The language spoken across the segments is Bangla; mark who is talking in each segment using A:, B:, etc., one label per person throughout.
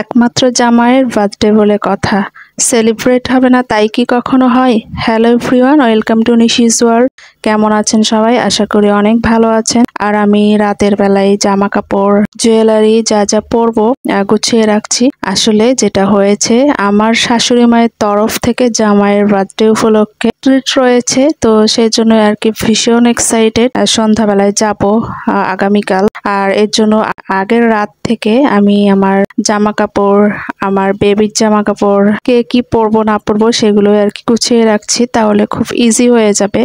A: একমাত্র জামাইয়ের বার্থডে বলে কথা সেলিব্রেট হবে না তাই কি কখনো হয় হ্যালো ফ্রিওয়ান ওয়েলকাম টু নিশিজ ওয়ার্ল্ড কেমন আছেন সবাই আশা করি অনেক ভালো আছেন আর আমি রাতের বেলায় জামা কাপড় জুয়েলারি যা যা পরবো গুছিয়ে রাখছি আসলে যেটা হয়েছে আমার শাশুড়ি মায়ের তরফ থেকে জামাইয়ের বার্থডে উপলক্ষে ট্রিট রয়েছে তো সেই জন্য আর কি ভীষণ এক্সাইটেড সন্ধ্যাবেলায় যাব আগামীকাল আর এর জন্য আগের রাত থেকে আমি আমার জামা কাপড় আমার বেবির জামা কাপড় কে কি পরবো না পরবো সেগুলো আর কি গুছিয়ে রাখছি তাহলে খুব ইজি হয়ে যাবে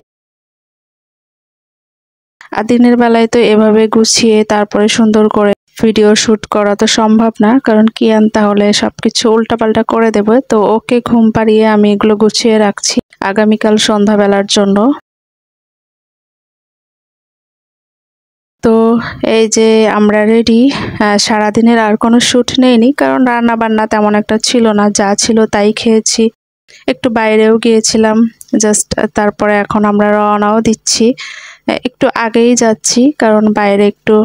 A: আর দিনের বেলায় তো এভাবে গুছিয়ে তারপরে সুন্দর করে ভিডিও শ্যুট করা তো সম্ভব না কারণ কিয়ান তাহলে সব কিছু উল্টাপাল্টা করে দেবে তো ওকে ঘুম পাড়িয়ে আমি এগুলো গুছিয়ে রাখছি আগামীকাল সন্ধ্যাবেলার জন্য তো এই যে আমরা রেডি সারাদিনের আর কোনো শ্যুট নেইনি কারণ রান্না বান্না তেমন একটা ছিল না যা ছিল তাই খেয়েছি একটু বাইরেও গিয়েছিলাম জাস্ট তারপরে এখন আমরা রওনাও দিচ্ছি একটু আগেই যাচ্ছি কারণ বাইরে একটু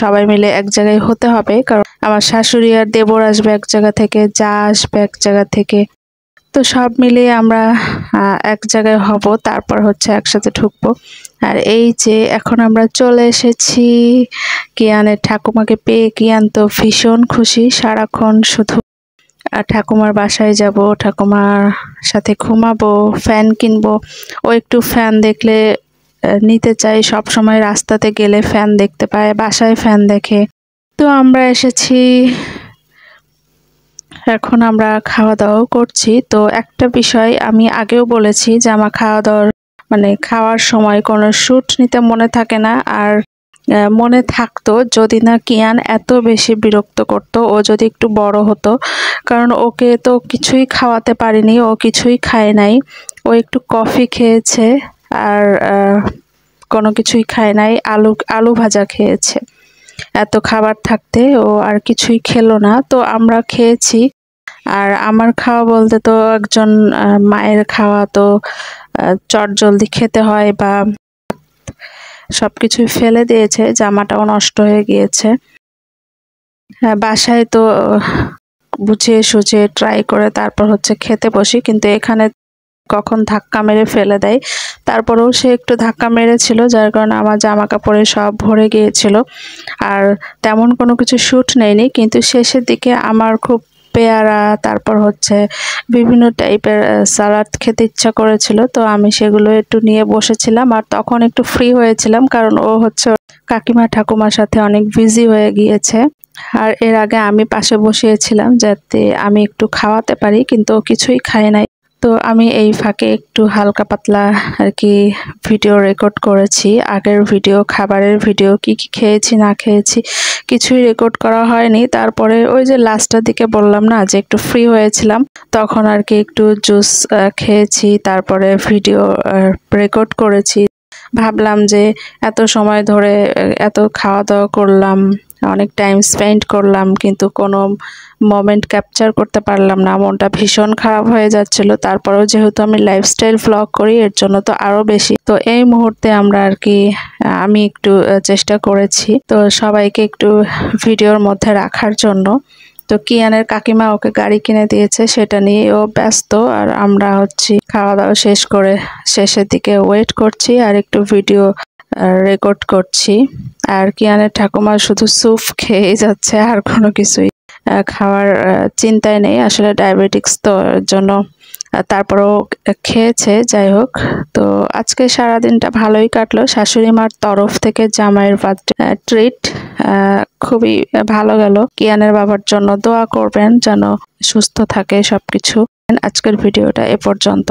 A: সবাই মিলে এক জায়গায় হতে হবে কারণ আমার শাশুড়ি আর দেবর আসবে এক জায়গা থেকে যা আসবে এক জায়গা থেকে তো সব মিলিয়ে আমরা এক জায়গায় হব তারপর হচ্ছে একসাথে ঢুকব আর এই যে এখন আমরা চলে এসেছি কিয়ানের ঠাকুমাকে পেয়ে কিয়ান তো ভীষণ খুশি সারাক্ষণ শুধু ঠাকুমার বাসায় যাব ঠাকুমার সাথে ঘুমাবো ফ্যান কিনবো ও একটু ফ্যান দেখলে নিতে চাই সব সময় রাস্তাতে গেলে ফ্যান দেখতে পায় বাসায় ফ্যান দেখে তো আমরা এসেছি এখন আমরা খাওয়া দাওয়াও করছি তো একটা বিষয় আমি আগেও বলেছি যে আমার খাওয়া দাওয়ার মানে খাওয়ার সময় কোনো শ্যুট নিতে মনে থাকে না আর মনে থাকতো যদি না কিয়ান এত বেশি বিরক্ত করত ও যদি একটু বড় হতো কারণ ওকে তো কিছুই খাওয়াতে পারিনি ও কিছুই খায় নাই ও একটু কফি খেয়েছে আর কোনো কিছুই খায় নাই আলু আলু ভাজা খেয়েছে এত খাবার থাকতে ও আর কিছুই খেলো না তো আমরা খেয়েছি আর আমার খাওয়া বলতে তো একজন মায়ের খাওয়া তো চট জলদি খেতে হয় বা সব কিছুই ফেলে দিয়েছে জামাটাও নষ্ট হয়ে গিয়েছে হ্যাঁ, বাসায় তো বুঝিয়ে সুঝিয়ে ট্রাই করে তারপর হচ্ছে খেতে বসি কিন্তু এখানে কখন ধাক্কা মেরে ফেলে দেয় তারপরেও সে একটু ধাক্কা মেরেছিল যার কারণে আমার জামা কাপড়ে সব ভরে গিয়েছিল আর তেমন কোনো কিছু শ্যুট নেয়নি কিন্তু শেষের দিকে আমার খুব পেয়ারা তারপর হচ্ছে বিভিন্ন টাইপের সালাদ খেতে ইচ্ছা করেছিল তো আমি সেগুলো একটু নিয়ে বসেছিলাম আর তখন একটু ফ্রি হয়েছিলাম কারণ ও হচ্ছে কাকিমা ঠাকুমার সাথে অনেক বিজি হয়ে গিয়েছে আর এর আগে আমি পাশে বসিয়েছিলাম যাতে আমি একটু খাওয়াতে পারি কিন্তু কিছুই খায় নাই তো আমি এই ফাঁকে একটু হালকা পাতলা আর কি ভিডিও রেকর্ড করেছি আগের ভিডিও খাবারের ভিডিও কি কি খেয়েছি না খেয়েছি কিছুই রেকর্ড করা হয়নি তারপরে ওই যে লাস্টের দিকে বললাম না যে একটু ফ্রি হয়েছিলাম তখন আর কি একটু জুস খেয়েছি তারপরে ভিডিও রেকর্ড করেছি ভাবলাম যে এত সময় ধরে এত খাওয়া দাওয়া করলাম অনেক টাইম স্পেন্ড করলাম কিন্তু কোনো মোমেন্ট ক্যাপচার করতে পারলাম না মনটা ভীষণ খারাপ হয়ে যাচ্ছিল তারপরেও যেহেতু আমি লাইফস্টাইল ব্লগ করি এর জন্য তো আরও বেশি তো এই মুহূর্তে আমরা আর কি আমি একটু চেষ্টা করেছি তো সবাইকে একটু ভিডিওর মধ্যে রাখার জন্য তো কিয়ানের কাকিমা ওকে গাড়ি কিনে দিয়েছে সেটা নিয়ে ও ব্যস্ত আর আমরা হচ্ছি খাওয়া দাওয়া শেষ করে শেষের দিকে ওয়েট করছি আর একটু ভিডিও রেকর্ড করছি আর কিয়ানের ঠাকুমা শুধু স্যুপ খেয়ে যাচ্ছে আর কোনো কিছুই খাওয়ার চিন্তায় নেই আসলে ডায়াবেটিক্স তো জন্য তারপরেও খেয়েছে যাই হোক তো আজকে সারা দিনটা ভালোই কাটলো শাশুড়ি মার তরফ থেকে জামাইয়ের ট্রিট খুবই ভালো গেল কিয়ানের বাবার জন্য দোয়া করবেন যেন সুস্থ থাকে সবকিছু আজকের ভিডিওটা এ পর্যন্ত